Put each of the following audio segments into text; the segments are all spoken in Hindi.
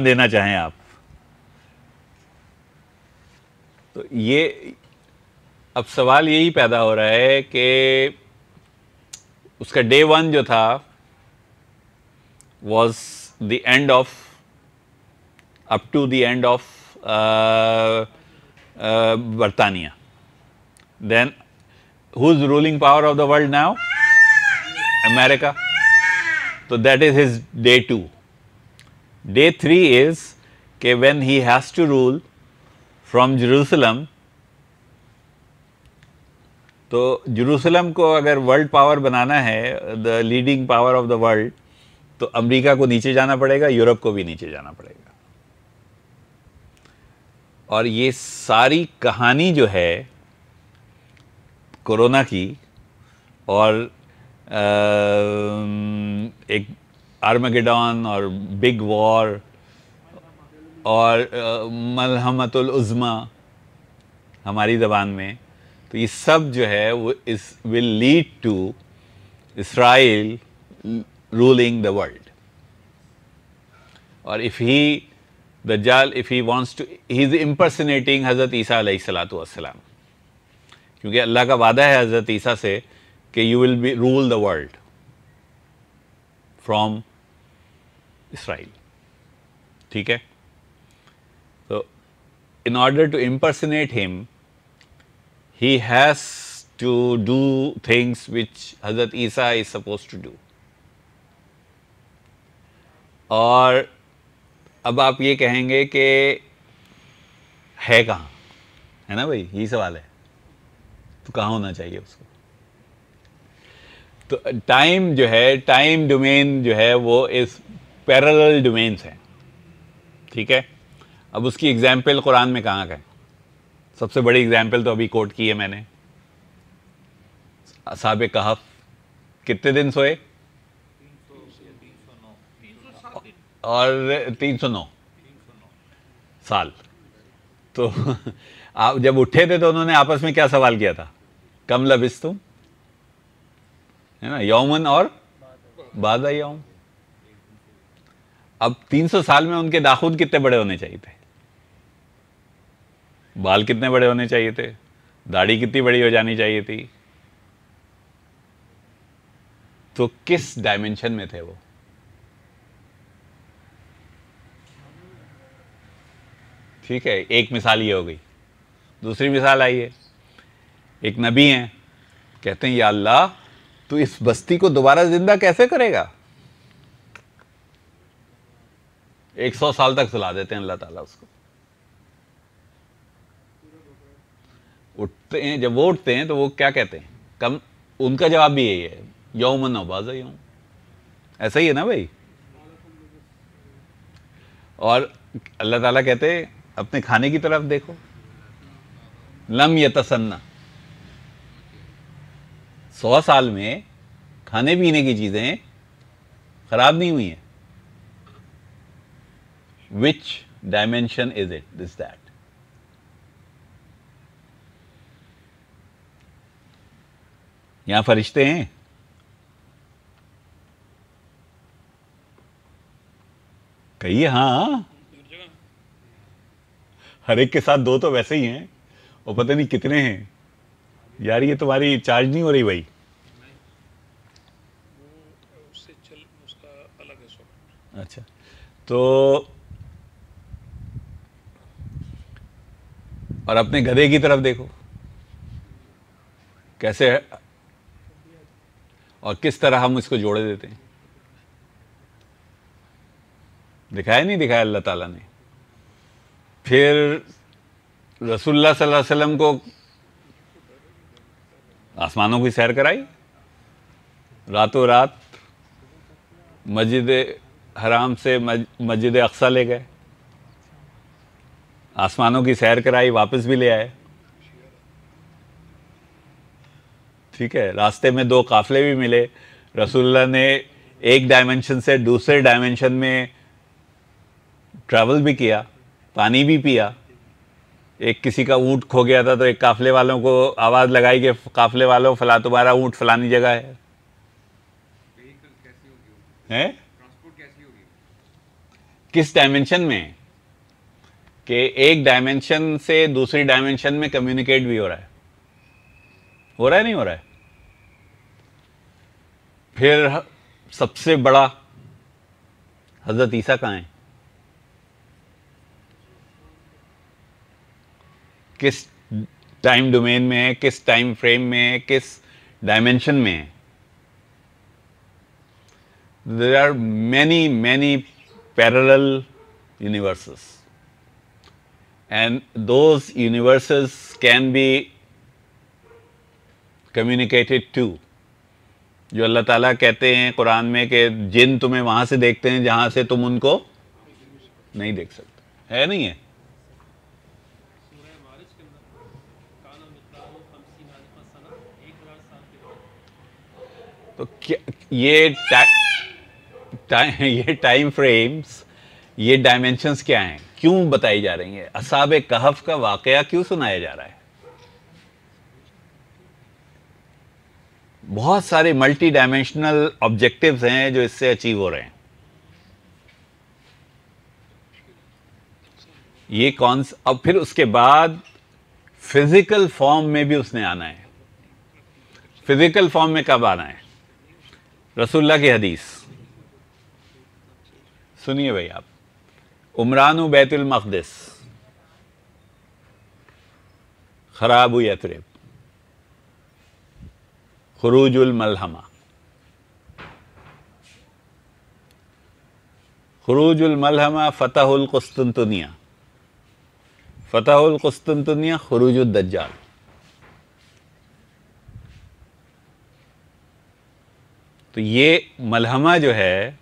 देना चाहें आप तो ये अब सवाल यही पैदा हो रहा है कि उसका डे वन जो था was the end of up to the end of बर्तानिया then who's ruling power of the world now? America. So that is his day 2. Day 3 is okay, when he has to rule from Jerusalem. तो जेरूसलम को अगर वर्ल्ड पावर बनाना है the leading power of the world तो अमेरिका को नीचे जाना पड़ेगा यूरोप को भी नीचे जाना पड़ेगा और ये सारी कहानी जो है कोरोना की और एक आर्मागेडॉन और बिग वॉर और मलहमतुल हमारी ज़बान में तो ये सब जो है वो इस will lead to Israel ruling the world और इफ़ ही द जाल if he wants to he is impersonating हज़रत ईसा सलात क्योंकि अल्लाह का वादा है हज़रत ईसा से कि you will be rule the world from Israel ठीक है तो in order to impersonate him he has to do things which हज़रत ईसा इज़ सपोज टू डू और अब आप ये कहेंगे कि है कहाँ है ना भाई यही सवाल है तो कहाँ होना चाहिए उसको तो टाइम जो है टाइम डोमेन जो है वो इस पैरल डोमेन्स है ठीक है अब उसकी एग्जाम्पल कुरान में कहाँ का है सबसे बड़ी एग्जाम्पल तो अभी कोट की है मैंने असाब कहफ कितने दिन सोए और तीन सौ नौ साल तो आप जब उठे थे तो उन्होंने आपस में क्या सवाल किया था कम लबिस तुम है ना यौमन और बादा यौम अब 300 साल में उनके दाखूद कितने बड़े होने चाहिए थे बाल कितने बड़े होने चाहिए थे दाढ़ी कितनी बड़ी हो जानी चाहिए थी तो किस डायमेंशन में थे वो ठीक है एक मिसाल ये हो गई दूसरी मिसाल आई है एक नबी हैं कहते हैं या अल्लाह तो इस बस्ती को दोबारा जिंदा कैसे करेगा एक सौ साल तक सुला देते हैं अल्लाह ताला उसको उठते हैं जब वो उठते हैं तो वो क्या कहते हैं कम उनका जवाब भी यही है यौम नौबाजा यू ऐसा ही है ना भाई और अल्लाह ताला कहते हैं अपने खाने की तरफ देखो लम यतसन्ना सौ साल में खाने पीने की चीज़ें ख़राब नहीं हुई हैं which dimension is it this that यहां फरिश्ते हैं कहिए हाँ हर एक के साथ दो तो वैसे ही हैं और पता नहीं कितने हैं यार ये तुम्हारी चार्ज नहीं हो रही भाई अच्छा तो और अपने गधे की तरफ देखो कैसे है और किस तरह हम इसको जोड़े देते हैं दिखाया नहीं दिखाया अल्लाह ताला ने फिर रसूलुल्लाह सल्लल्लाहु अलैहि वसल्लम को आसमानों की सैर कराई रातों रात मस्जिद हराम से मस्जिद अक्सा ले गए आसमानों की सैर कराई वापस भी ले आए ठीक है रास्ते में दो काफ़ले भी मिले रसूलुल्लाह ने एक डायमेंशन से दूसरे डायमेंशन में ट्रैवल भी किया पानी भी पिया एक किसी का ऊँट खो गया था तो एक काफ़ले वालों को आवाज़ लगाई कि काफ़ले वालों फला तुम्हारा तो ऊँट फलानी जगह है किस डायमेंशन में कि एक डायमेंशन से दूसरी डायमेंशन में कम्युनिकेट भी हो रहा है हो रहा है नहीं हो रहा है फिर सबसे बड़ा हज़रत ईसा कहाँ हैं किस टाइम डोमेन में है किस टाइम फ्रेम में है किस डायमेंशन में है there are many many parallel universes and those universes can be communicated to जो अल्लाह ताला कहते हैं कुरान में कि जिन तुम्हें वहां से देखते हैं जहां से तुम उनको नहीं देख सकते है नहीं है तो ये टाइम ये टाइम फ्रेम्स ये डायमेंशंस क्या हैं क्यों बताई जा रही है असाब कहफ का वाकया क्यों सुनाया जा रहा है बहुत सारे मल्टी डायमेंशनल ऑब्जेक्टिव्स हैं जो इससे अचीव हो रहे हैं ये कौन अब फिर उसके बाद फिजिकल फॉर्म में भी उसने आना है फिजिकल फॉर्म में कब आना है रसुल्ला की हदीस सुनिए भाई आप उमरान बैतुल मकदस खराब यतरेब खरूजुल मलहमा खरूजुल मलहमा फ़तहुल कुस्तुनतुनिया फ़तहुल कुस्तुनतुनिया खरूजुल दज्जाल तो ये मलहमा जो है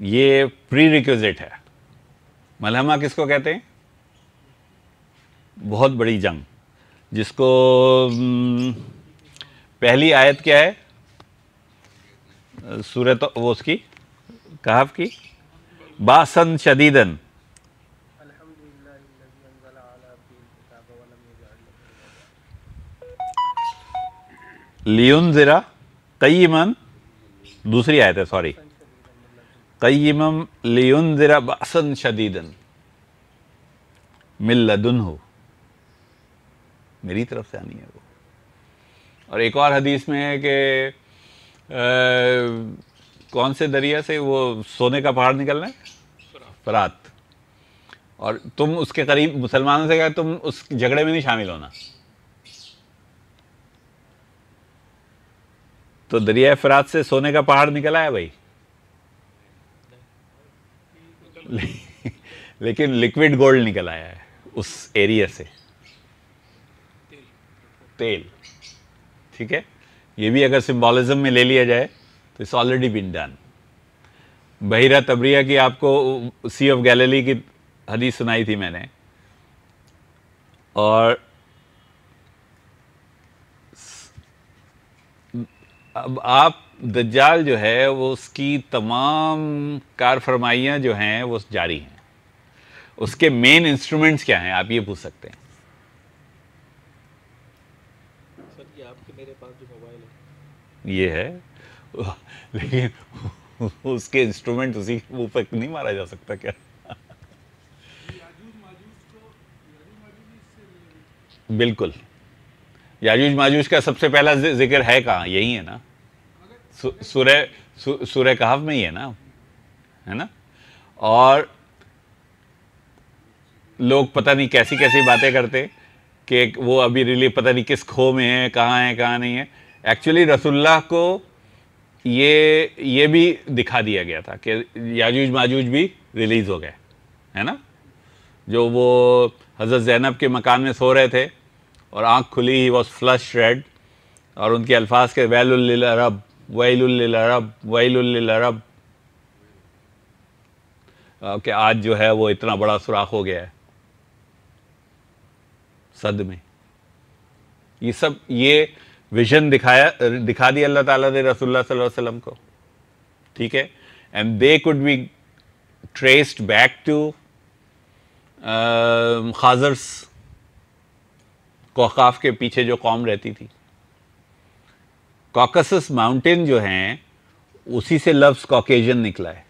ये प्री रिक्विजिट है मलहमा किसको कहते हैं बहुत बड़ी जंग जिसको पहली आयत क्या है सूरत वो उसकी कहाफ की बासन शदीदन लियुन ज़रा कईमन दूसरी आयत है सॉरी तयम लियुन ज़रा बासन शदीदन मिल्लदन हो मेरी तरफ से आनी है वो और एक और हदीस में है कि कौन से दरिया से वो सोने का पहाड़ निकलना है फरात और तुम उसके करीब मुसलमानों से कहा तुम उस झगड़े में नहीं शामिल होना तो दरिया फरात से सोने का पहाड़ निकला है भाई लेकिन लिक्विड गोल्ड निकल आया है उस एरिया से तेल ठीक है ये भी अगर सिंबोलिज्म में ले लिया जाए तो इट्स ऑलरेडी बिन डन बहिरा तबरिया की आपको सी ऑफ गैलरी की हदीस सुनाई थी मैंने और अब आप दज्जाल जो है वो उसकी तमाम कारफरमाइयाँ जो हैं वो जारी हैं उसके मेन इंस्ट्रूमेंट्स क्या हैं आप ये पूछ सकते हैं सर ये आपके मेरे पास जो मोबाइल है ये है लेकिन उसके इंस्ट्रूमेंट उसी के ऊपर नहीं मारा जा सकता क्या बिल्कुल याजूज माजूज का सबसे पहला जिक्र है कहाँ यही है ना सूर्य सूर्य कहाव में ही है ना है ना और लोग पता नहीं कैसी कैसी बातें करते कि वो अभी रिली पता नहीं किस खो में है कहाँ है कहाँ नहीं है एक्चुअली रसुल्ला को ये ये भी दिखा दिया गया था कि याजूज माजूज भी रिलीज़ हो गए है ना जो वो हज़रत जैनब के मकान में सो रहे थे और आँख खुली ही वॉज फ्लश रेड और उनके अल्फाज के वैल अरब वैल अरब वैल अरब कि आज जो है वो इतना बड़ा सुराख हो गया है सद में ये सब ये विजन दिखाया दिखा दिया अल्लाह ताला ने रसूलुल्लाह सल्लल्लाहु अलैहि वसल्लम को ठीक है and they could be traced back to Khazars कोकाफ के पीछे जो कौम रहती थी कॉकसस माउंटेन जो हैं उसी से लफ्ज़ कॉकेजन निकला है